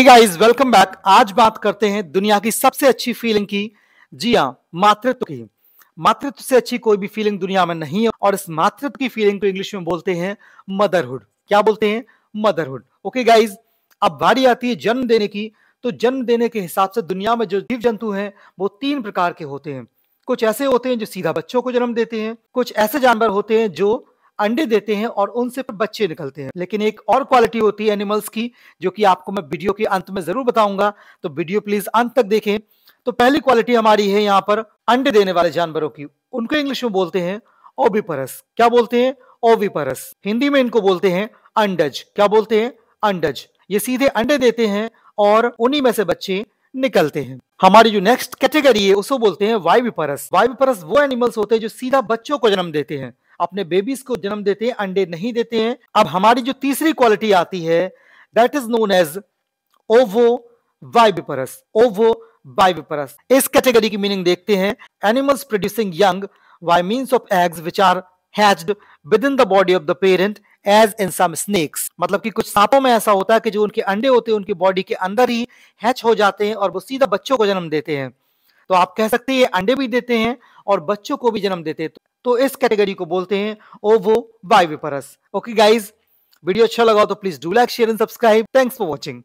guys welcome back आज बात करते हैं दुनिया की सबसे अच्छी फीलिंग की जी हाँ मातृत्व की मातृत्व से अच्छी कोई भी फीलिंग दुनिया में नहीं है और इस मातृत्व की फीलिंग को इंग्लिश में बोलते हैं मदरहुड क्या बोलते हैं मदरहुड ओके गाइज अब बारी आती है जन्म देने की तो जन्म देने के हिसाब से दुनिया में जो जीव जंतु हैं वो तीन प्रकार के होते हैं कुछ ऐसे होते हैं जो सीधा बच्चों को जन्म देते हैं कुछ ऐसे जानवर होते हैं जो अंडे देते हैं और उनसे बच्चे निकलते हैं लेकिन एक और क्वालिटी होती है एनिमल्स की जो कि आपको मैं वीडियो के अंत में जरूर बताऊंगा तो वीडियो प्लीज अंत तक देखें तो पहली क्वालिटी हमारी है यहाँ पर अंडे देने वाले जानवरों की उनको इंग्लिश में बोलते हैं ओबीपरस क्या बोलते हैं ओबीपरस हिंदी में इनको बोलते हैं अंडज क्या बोलते हैं अंडज ये सीधे अंडे देते हैं और उन्हीं में से बच्चे निकलते हैं हमारी जो नेक्स्ट कैटेगरी है उसको बोलते हैं वाइविपरस वाइविपरस वो एनिमल्स होते हैं जो सीधा बच्चों को जन्म देते हैं अपने बेबीज को जन्म देते हैं अंडे नहीं देते हैं अब हमारी जो तीसरी क्वालिटी आती है दैट इज नोन एज ओवो वाइबिपरस ओवो वाइबिपरस इस कैटेगरी की मीनिंग देखते हैं animals producing young by mean of eggs which are hatched within the body of the parent as in some snakes मतलब कि कुछ सांपों में ऐसा होता है कि जो उनके अंडे होते हैं उनकी बॉडी के अंदर ही हैच हो जाते हैं और वो सीधा बच्चों को जन्म देते हैं तो आप कह सकते हैं ये अंडे भी देते हैं और बच्चों को भी जन्म देते हैं तो इस कैटेगरी को बोलते हैं ovoviviparous okay guys video अच्छा लगा तो please do like share and subscribe thanks for watching